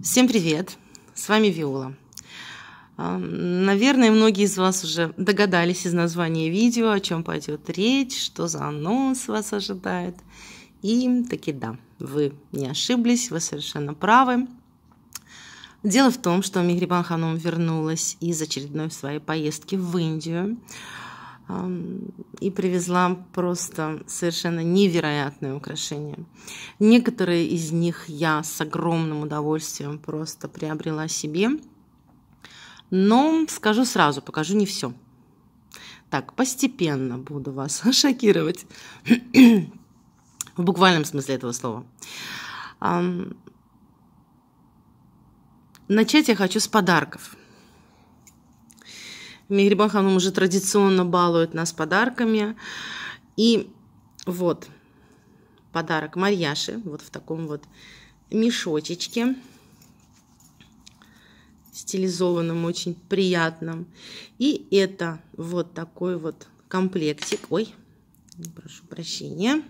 Всем привет! С вами Виола. А, наверное, многие из вас уже догадались из названия видео, о чем пойдет речь, что за анонс вас ожидает. И таки да, вы не ошиблись, вы совершенно правы. Дело в том, что Мигрибан Ханом вернулась из очередной своей поездки в Индию и привезла просто совершенно невероятные украшения. Некоторые из них я с огромным удовольствием просто приобрела себе. Но скажу сразу, покажу не все. Так, постепенно буду вас шокировать. В буквальном смысле этого слова. Начать я хочу с подарков – Мехрибан Ханум уже традиционно балует нас подарками. И вот подарок Марьяши, вот в таком вот мешочечке, стилизованном, очень приятном. И это вот такой вот комплектик. Ой, прошу прощения.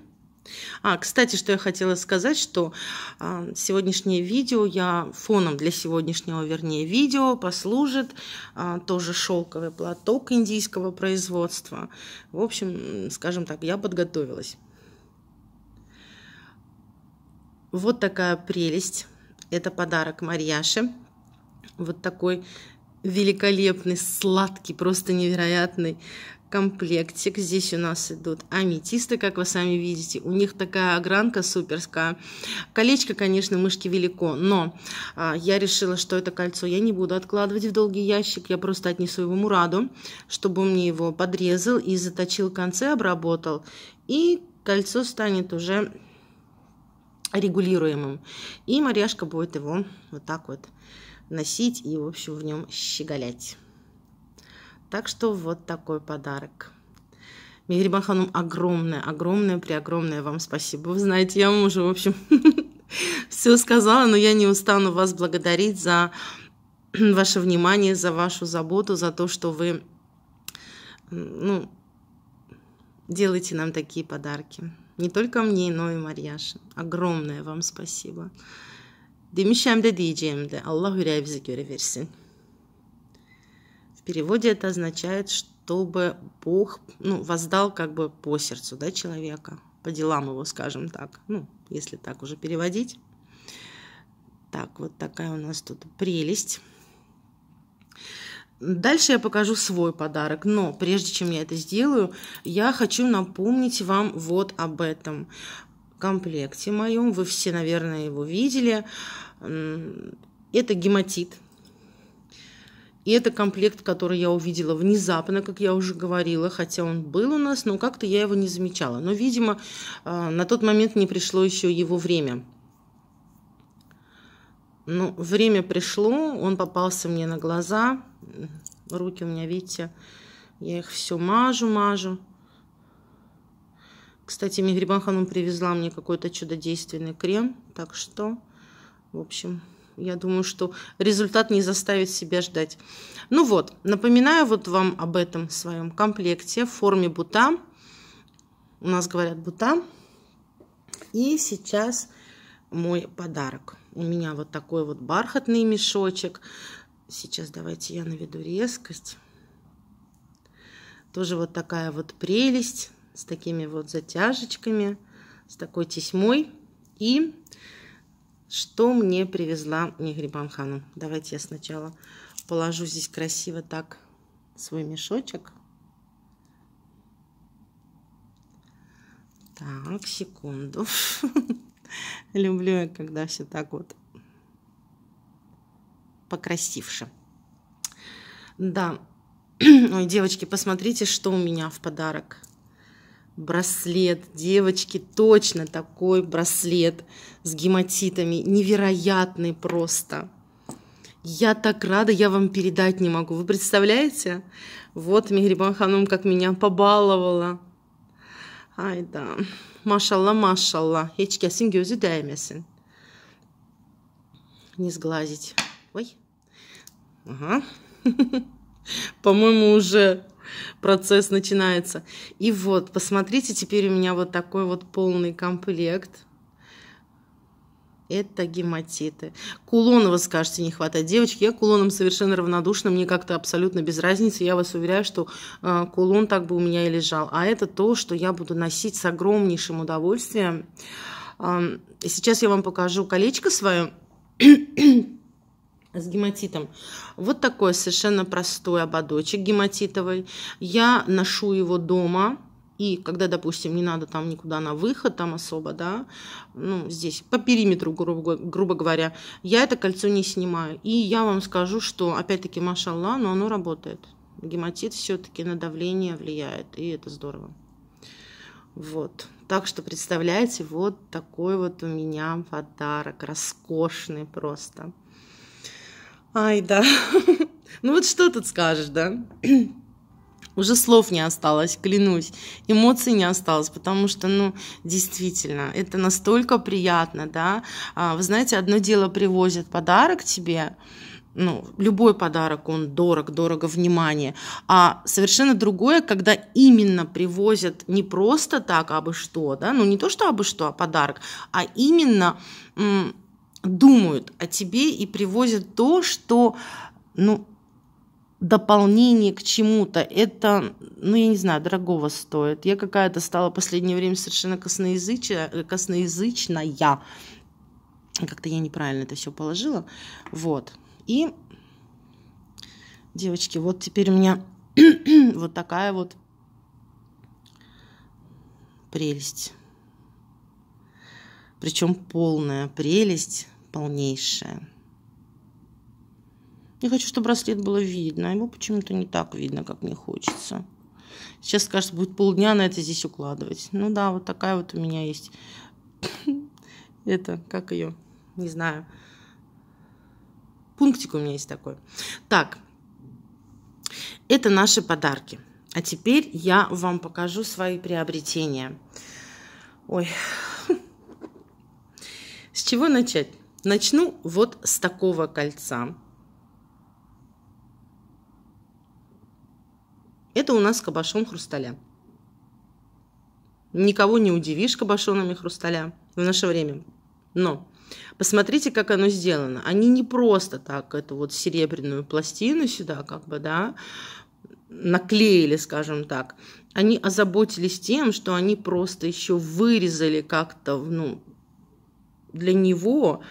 А, кстати, что я хотела сказать, что э, сегодняшнее видео, я фоном для сегодняшнего, вернее, видео послужит э, тоже шелковый платок индийского производства. В общем, скажем так, я подготовилась. Вот такая прелесть. Это подарок Марьяше. Вот такой великолепный, сладкий, просто невероятный комплектик. Здесь у нас идут аметисты, как вы сами видите. У них такая огранка суперская. Колечко, конечно, мышки велико, но а, я решила, что это кольцо я не буду откладывать в долгий ящик. Я просто отнесу его Мураду, чтобы он мне его подрезал и заточил концы, обработал. И кольцо станет уже регулируемым. И Марьяшка будет его вот так вот носить и, в общем, в нем щеголять. Так что вот такой подарок. Мигрибан Ханум, огромное, огромное, преогромное вам спасибо. Вы знаете, я уже, в общем, все сказала, но я не устану вас благодарить за ваше внимание, за вашу заботу, за то, что вы ну, делаете нам такие подарки. Не только мне, но и Марьяше. Огромное вам спасибо. hem de diyeceğim de Allah yüreğimizi göre versin переводе это означает, чтобы Бог ну, воздал как бы по сердцу да, человека, по делам его, скажем так, ну, если так уже переводить. Так, вот такая у нас тут прелесть. Дальше я покажу свой подарок, но прежде чем я это сделаю, я хочу напомнить вам вот об этом комплекте моем. Вы все, наверное, его видели. Это гематит, и это комплект, который я увидела внезапно, как я уже говорила, хотя он был у нас, но как-то я его не замечала. Но, видимо, э, на тот момент не пришло еще его время. Но ну, время пришло, он попался мне на глаза. Руки у меня, видите, я их все мажу, мажу. Кстати, Мигрибан Ханум привезла мне какой-то чудодейственный крем, так что, в общем, я думаю, что результат не заставит себя ждать. Ну вот, напоминаю вот вам об этом своем комплекте в форме бута. У нас говорят бута. И сейчас мой подарок. У меня вот такой вот бархатный мешочек. Сейчас давайте я наведу резкость. Тоже вот такая вот прелесть с такими вот затяжечками, с такой тесьмой. И что мне привезла Негрибан Хану? Давайте я сначала положу здесь красиво так свой мешочек. Так, секунду. Люблю я, когда все так вот покрасивше. Да. Ой, девочки, посмотрите, что у меня в подарок браслет. Девочки, точно такой браслет с гематитами. Невероятный просто. Я так рада, я вам передать не могу. Вы представляете? Вот Мигрибан Ханум как меня побаловала. Ай да. Машалла, машалла. Hiç kesin gözü Не сглазить. Ой. Ага. По-моему, уже процесс начинается. И вот, посмотрите, теперь у меня вот такой вот полный комплект. Это гематиты. Кулона, вы скажете, не хватает. Девочки, я кулоном совершенно равнодушна, мне как-то абсолютно без разницы. Я вас уверяю, что э, кулон так бы у меня и лежал. А это то, что я буду носить с огромнейшим удовольствием. Э, сейчас я вам покажу колечко свое с гематитом. Вот такой совершенно простой ободочек гематитовый. Я ношу его дома. И когда, допустим, не надо там никуда на выход там особо, да, ну, здесь по периметру, грубо, грубо говоря, я это кольцо не снимаю. И я вам скажу, что, опять-таки, машалла, но оно работает. Гематит все-таки на давление влияет, и это здорово. Вот. Так что, представляете, вот такой вот у меня подарок, роскошный просто. Ай, да. Ну вот что тут скажешь, да? Уже слов не осталось, клянусь, эмоций не осталось, потому что, ну, действительно, это настолько приятно, да. А, вы знаете, одно дело привозят подарок тебе, ну, любой подарок, он дорог, дорого внимание. А совершенно другое, когда именно привозят не просто так, абы что, да, ну, не то, что абы что, а подарок, а именно думают о тебе и привозят то, что, ну, дополнение к чему-то, это, ну, я не знаю, дорогого стоит. Я какая-то стала в последнее время совершенно косноязычная, косноязычная. Как-то я неправильно это все положила. Вот. И, девочки, вот теперь у меня вот такая вот прелесть. Причем полная прелесть, полнейшая. Я хочу, чтобы браслет было видно. а Его почему-то не так видно, как мне хочется. Сейчас, кажется, будет полдня на это здесь укладывать. Ну да, вот такая вот у меня есть. Это, как ее? Не знаю. Пунктик у меня есть такой. Так, это наши подарки. А теперь я вам покажу свои приобретения. Ой, с чего начать? Начну вот с такого кольца. Это у нас кабошон хрусталя. Никого не удивишь кабошонами хрусталя в наше время. Но посмотрите, как оно сделано. Они не просто так эту вот серебряную пластину сюда как бы, да, наклеили, скажем так. Они озаботились тем, что они просто еще вырезали как-то, ну, для него,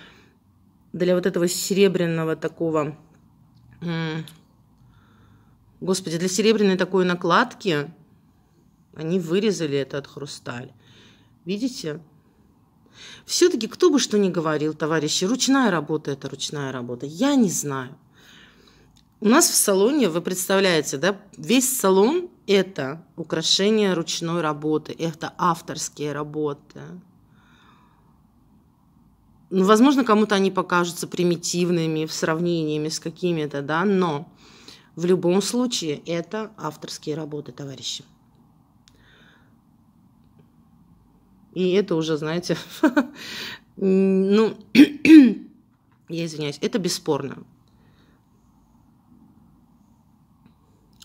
для вот этого серебряного такого, господи, для серебряной такой накладки, они вырезали этот хрусталь. Видите? Все-таки кто бы что ни говорил, товарищи, ручная работа – это ручная работа. Я не знаю. У нас в салоне, вы представляете, да, весь салон – это украшения ручной работы, это авторские работы ну, возможно, кому-то они покажутся примитивными в сравнении с какими-то, да, но в любом случае это авторские работы, товарищи. И это уже, знаете, ну, я извиняюсь, это бесспорно.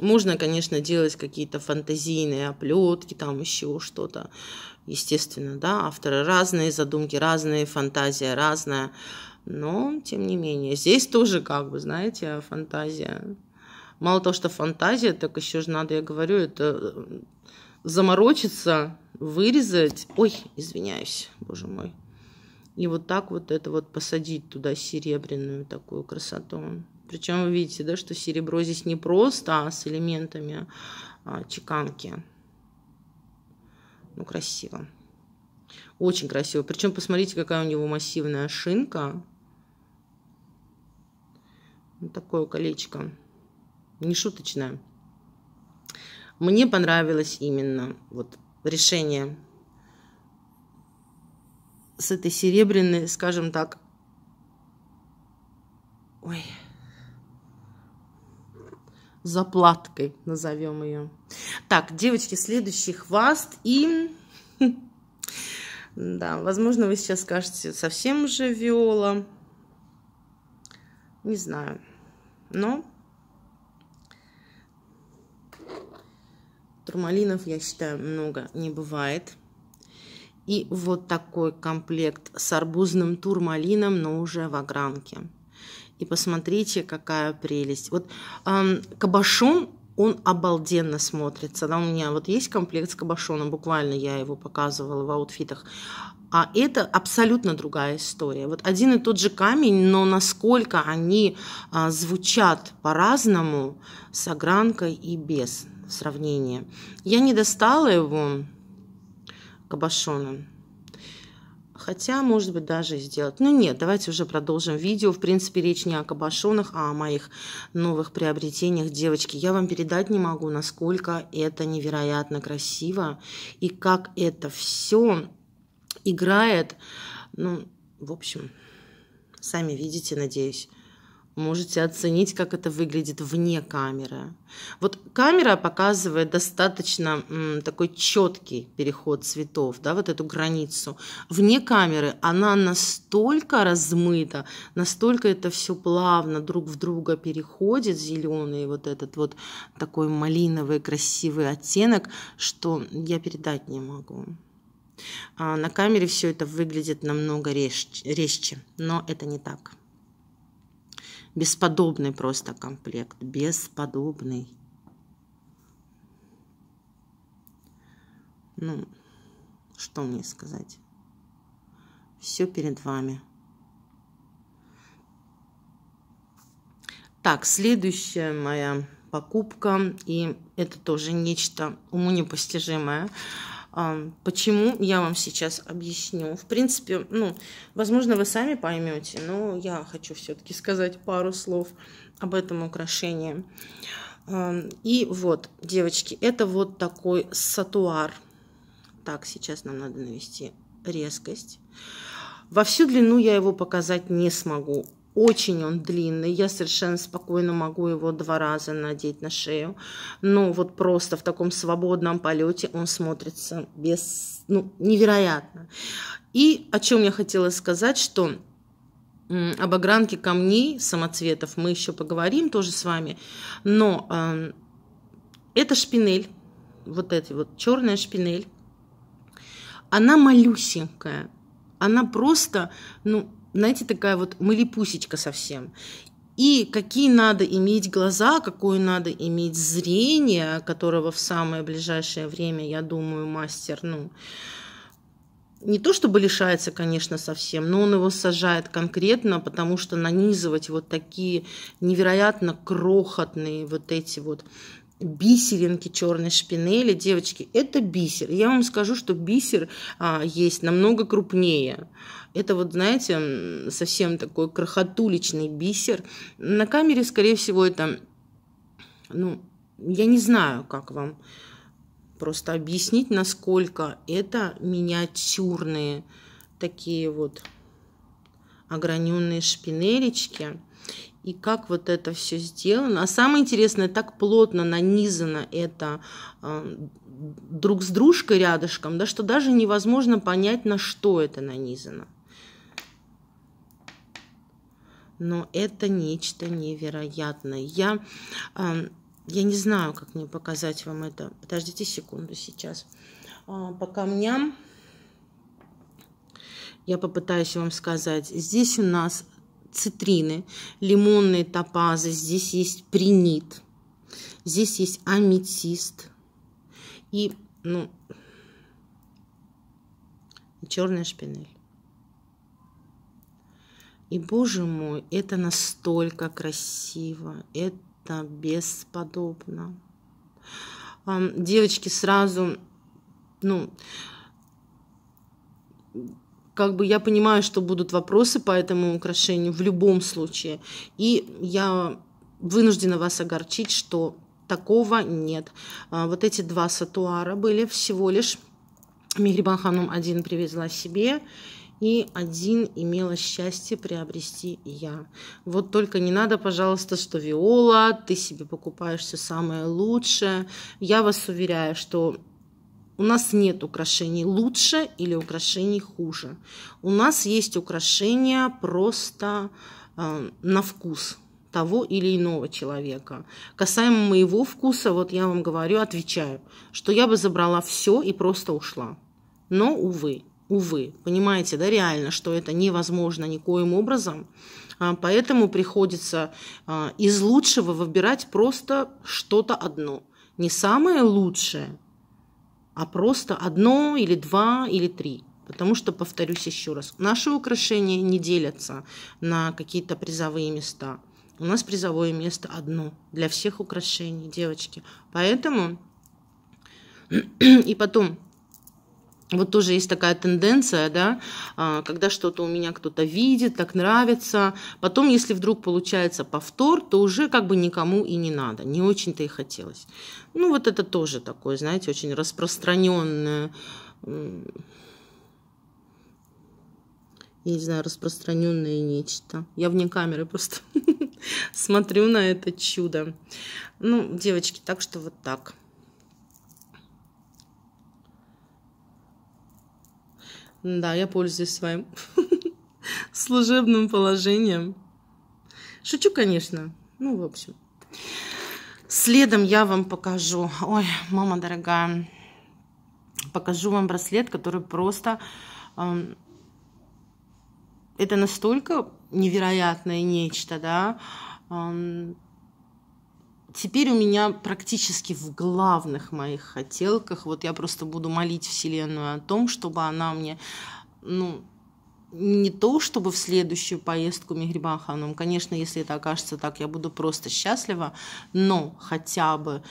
Можно, конечно, делать какие-то фантазийные оплетки, там еще что-то. Естественно, да, авторы разные, задумки разные, фантазия разная. Но, тем не менее, здесь тоже, как бы, знаете, фантазия. Мало того, что фантазия, так еще же надо, я говорю, это э, заморочиться, вырезать. Ой, извиняюсь, боже мой. И вот так вот это вот посадить туда серебряную такую красоту. Причем вы видите, да, что серебро здесь не просто, а с элементами а, чеканки. Ну, красиво. Очень красиво. Причем посмотрите, какая у него массивная шинка. Вот такое колечко. Не шуточное. Мне понравилось именно вот решение с этой серебряной, скажем так, ой, заплаткой, назовем ее. Так, девочки, следующий хваст и... Да, возможно, вы сейчас скажете, совсем уже виола. Не знаю. Но турмалинов, я считаю, много не бывает. И вот такой комплект с арбузным турмалином, но уже в огранке. И посмотрите, какая прелесть. Вот эм, кабошон, он обалденно смотрится. Да, у меня вот есть комплект с кабошоном, буквально я его показывала в аутфитах. А это абсолютно другая история. Вот один и тот же камень, но насколько они а, звучат по-разному с огранкой и без сравнения. Я не достала его кабошоном. Хотя, может быть, даже сделать. Ну нет, давайте уже продолжим видео. В принципе, речь не о кабошонах, а о моих новых приобретениях. Девочки, я вам передать не могу, насколько это невероятно красиво. И как это все играет. Ну, в общем, сами видите, надеюсь можете оценить, как это выглядит вне камеры. Вот камера показывает достаточно м, такой четкий переход цветов, да, вот эту границу. Вне камеры она настолько размыта, настолько это все плавно друг в друга переходит, зеленый вот этот вот такой малиновый красивый оттенок, что я передать не могу. А на камере все это выглядит намного резче, резче но это не так. Бесподобный просто комплект. Бесподобный. Ну, что мне сказать? Все перед вами. Так, следующая моя покупка, и это тоже нечто уму непостижимое. Почему, я вам сейчас объясню. В принципе, ну, возможно, вы сами поймете, но я хочу все-таки сказать пару слов об этом украшении. И вот, девочки, это вот такой сатуар. Так, сейчас нам надо навести резкость. Во всю длину я его показать не смогу. Очень он длинный, я совершенно спокойно могу его два раза надеть на шею. Но вот просто в таком свободном полете он смотрится без, ну, невероятно. И о чем я хотела сказать, что об огранке камней, самоцветов мы еще поговорим тоже с вами. Но э, это шпинель, вот эта вот черная шпинель, она малюсенькая. Она просто, ну, знаете, такая вот малипусечка совсем. И какие надо иметь глаза, какое надо иметь зрение, которого в самое ближайшее время, я думаю, мастер, ну, не то чтобы лишается, конечно, совсем, но он его сажает конкретно, потому что нанизывать вот такие невероятно крохотные вот эти вот бисеринки черной шпинели. Девочки, это бисер. Я вам скажу, что бисер а, есть намного крупнее. Это вот, знаете, совсем такой крохотулечный бисер. На камере, скорее всего, это, ну, я не знаю, как вам просто объяснить, насколько это миниатюрные такие вот ограненные шпинелечки и как вот это все сделано. А самое интересное, так плотно нанизано это э, друг с дружкой рядышком, да, что даже невозможно понять, на что это нанизано. Но это нечто невероятное. Я, э, я не знаю, как мне показать вам это. Подождите секунду сейчас. Э, по камням я попытаюсь вам сказать. Здесь у нас цитрины, лимонные топазы, здесь есть принит, здесь есть аметист и, ну, и черная шпинель. И, боже мой, это настолько красиво, это бесподобно. Девочки сразу, ну, как бы я понимаю, что будут вопросы по этому украшению в любом случае. И я вынуждена вас огорчить, что такого нет. А, вот эти два сатуара были всего лишь. Мигрибан Ханом один привезла себе, и один имела счастье приобрести я. Вот только не надо, пожалуйста, что Виола, ты себе покупаешь все самое лучшее. Я вас уверяю, что у нас нет украшений лучше или украшений хуже. У нас есть украшения просто э, на вкус того или иного человека. Касаемо моего вкуса, вот я вам говорю, отвечаю, что я бы забрала все и просто ушла. Но, увы, увы, понимаете, да, реально, что это невозможно никоим образом. А поэтому приходится э, из лучшего выбирать просто что-то одно. Не самое лучшее, а просто одно или два или три. Потому что, повторюсь еще раз, наши украшения не делятся на какие-то призовые места. У нас призовое место одно для всех украшений, девочки. Поэтому и потом вот тоже есть такая тенденция, да, а, когда что-то у меня кто-то видит, так нравится. Потом, если вдруг получается повтор, то уже как бы никому и не надо, не очень-то и хотелось. Ну, вот это тоже такое, знаете, очень распространенное, я не знаю, распространенное нечто. Я вне камеры просто смотрю на это чудо. Ну, девочки, так что вот так. Да, я пользуюсь своим служебным положением. Шучу, конечно. Ну, в общем. Следом я вам покажу. Ой, мама дорогая. Покажу вам браслет, который просто... Эм, это настолько невероятное нечто, да. Эм, теперь у меня практически в главных моих хотелках, вот я просто буду молить Вселенную о том, чтобы она мне, ну, не то, чтобы в следующую поездку Мигрибан конечно, если это окажется так, я буду просто счастлива, но хотя бы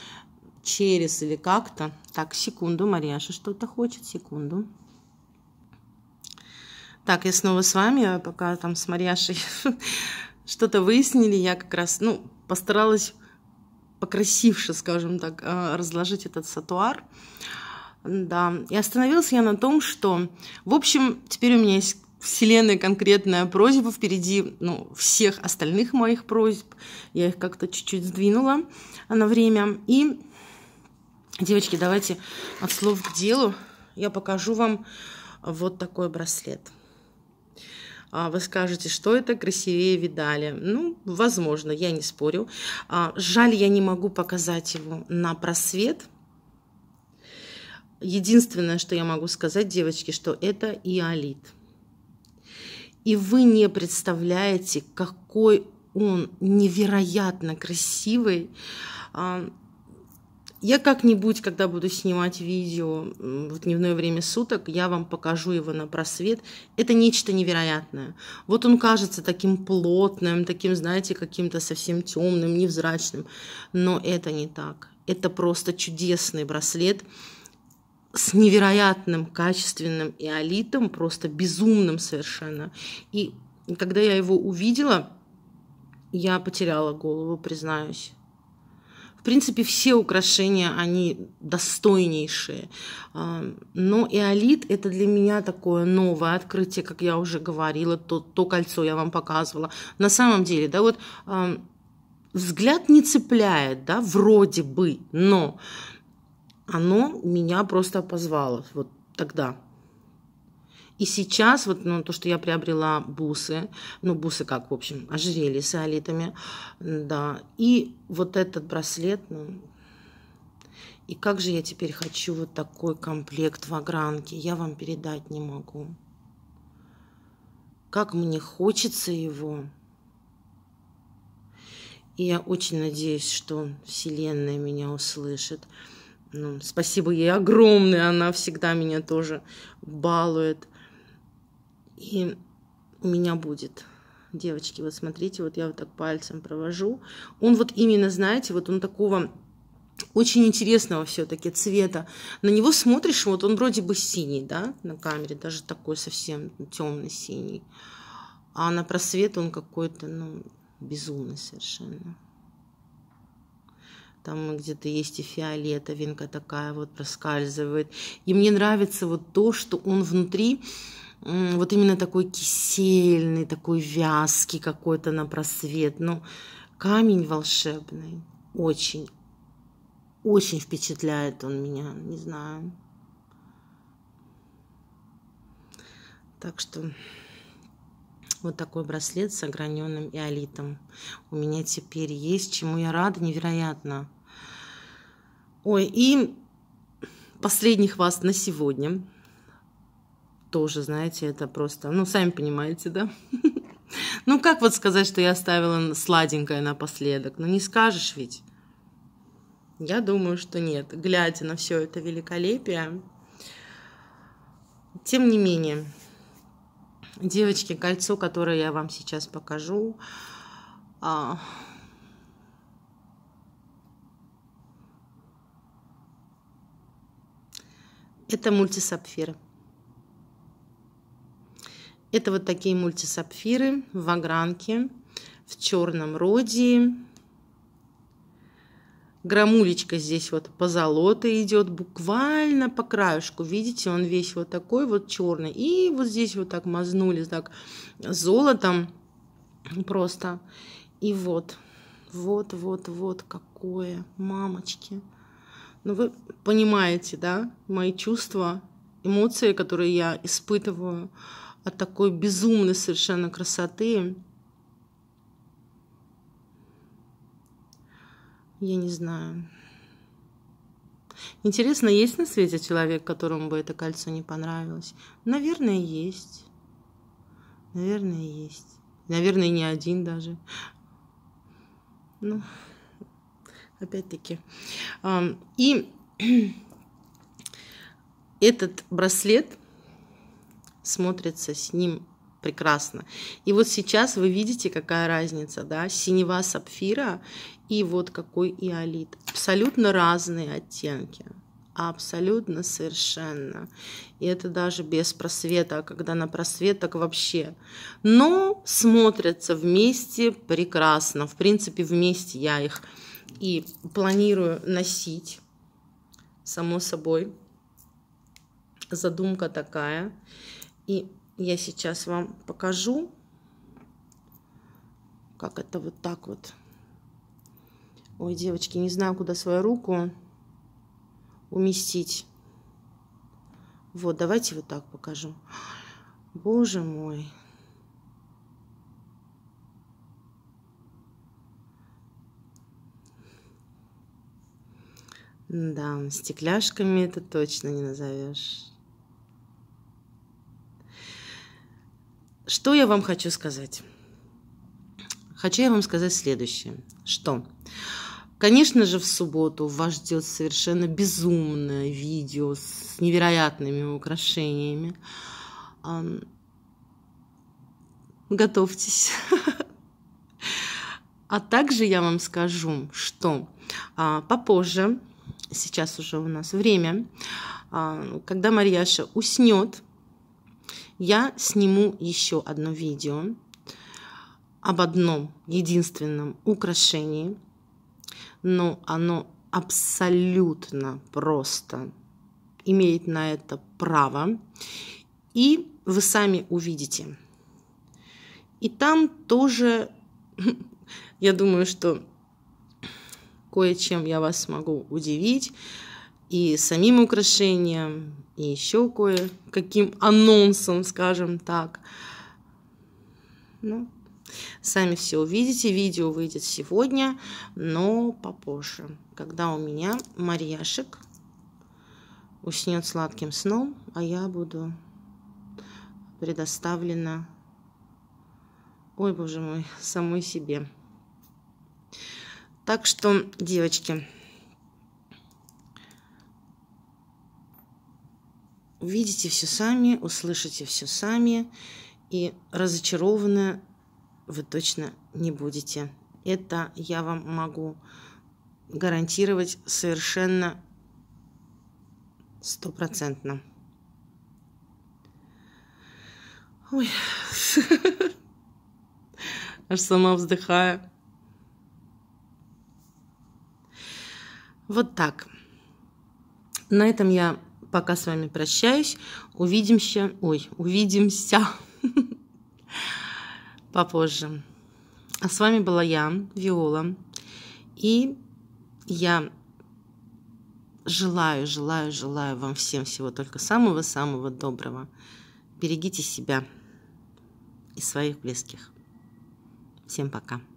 через или как-то. Так, секунду, Марьяша что-то хочет, секунду. Так, я снова с вами, я а пока там с Марьяшей что-то выяснили, я как раз, ну, постаралась покрасивше, скажем так, э, разложить этот сатуар. Да, и остановился я на том, что, в общем, теперь у меня есть вселенная конкретная просьба впереди ну, всех остальных моих просьб. Я их как-то чуть-чуть сдвинула на время. И, девочки, давайте от слов к делу. Я покажу вам вот такой браслет. А вы скажете, что это красивее видали. Ну, возможно, я не спорю. А, жаль, я не могу показать его на просвет. Единственное, что я могу сказать, девочки, что это иолит. И вы не представляете, какой он невероятно красивый. А, я как-нибудь, когда буду снимать видео в дневное время суток, я вам покажу его на просвет. Это нечто невероятное. Вот он кажется таким плотным, таким, знаете, каким-то совсем темным, невзрачным. Но это не так. Это просто чудесный браслет с невероятным качественным иолитом, просто безумным совершенно. И когда я его увидела, я потеряла голову, признаюсь. В принципе, все украшения, они достойнейшие. А, но иолит – это для меня такое новое открытие, как я уже говорила, то, то кольцо я вам показывала. На самом деле, да, вот а, взгляд не цепляет, да, вроде бы, но оно меня просто позвало вот тогда. И сейчас вот ну, то, что я приобрела бусы, ну бусы как, в общем, ожерелье с алитами, да. И вот этот браслет, ну, и как же я теперь хочу вот такой комплект в огранке, я вам передать не могу. Как мне хочется его. И я очень надеюсь, что Вселенная меня услышит. Ну, спасибо ей огромное, она всегда меня тоже балует. И у меня будет. Девочки, вот смотрите, вот я вот так пальцем провожу. Он вот именно, знаете, вот он такого очень интересного все-таки цвета. На него смотришь, вот он вроде бы синий, да, на камере, даже такой совсем темно-синий. А на просвет он какой-то, ну, безумный совершенно. Там где-то есть и фиолетовинка такая вот проскальзывает. И мне нравится вот то, что он внутри, вот именно такой кисельный, такой вязкий какой-то на просвет. Ну, камень волшебный, очень, очень впечатляет он меня, не знаю. Так что вот такой браслет с ограненным иолитом у меня теперь есть, чему я рада невероятно. Ой, и последний хваст на сегодня тоже, знаете, это просто, ну, сами понимаете, да? Ну, как вот сказать, что я оставила сладенькое напоследок? Ну, не скажешь ведь. Я думаю, что нет. Глядя на все это великолепие, тем не менее, девочки, кольцо, которое я вам сейчас покажу, а, это мультисапфир. Это вот такие мультисапфиры в огранке, в черном роде. Грамулечка здесь вот по золото идет буквально по краешку. Видите, он весь вот такой вот черный. И вот здесь вот так мазнули так золотом просто. И вот, вот, вот, вот какое, мамочки. Ну вы понимаете, да, мои чувства эмоции, которые я испытываю от такой безумной совершенно красоты. Я не знаю. Интересно, есть на свете человек, которому бы это кольцо не понравилось? Наверное, есть. Наверное, есть. Наверное, не один даже. Ну, опять-таки. И этот браслет смотрится с ним прекрасно. И вот сейчас вы видите, какая разница, да, синева сапфира и вот какой иолит. Абсолютно разные оттенки. Абсолютно совершенно. И это даже без просвета, а когда на просвет, так вообще. Но смотрятся вместе прекрасно. В принципе, вместе я их и планирую носить, само собой задумка такая. И я сейчас вам покажу, как это вот так вот. Ой, девочки, не знаю, куда свою руку уместить. Вот, давайте вот так покажу. Боже мой. Да, стекляшками это точно не назовешь. Что я вам хочу сказать? Хочу я вам сказать следующее. Что? Конечно же, в субботу вас ждет совершенно безумное видео с невероятными украшениями. Готовьтесь. А также я вам скажу, что а, попозже, сейчас уже у нас время, а, когда Марьяша уснет, я сниму еще одно видео об одном единственном украшении, но оно абсолютно просто имеет на это право. И вы сами увидите. И там тоже, я думаю, что кое-чем я вас смогу удивить и самим украшением, и еще кое-каким анонсом, скажем так. Ну, сами все увидите, видео выйдет сегодня, но попозже, когда у меня Марьяшек уснет сладким сном, а я буду предоставлена, ой, боже мой, самой себе. Так что, девочки, увидите все сами, услышите все сами, и разочарованы вы точно не будете. Это я вам могу гарантировать совершенно стопроцентно. Ой, аж сама вздыхаю. Вот так. На этом я пока с вами прощаюсь. Увидимся. Ой, увидимся попозже. А с вами была я, Виола. И я желаю, желаю, желаю вам всем всего только самого-самого доброго. Берегите себя и своих близких. Всем пока.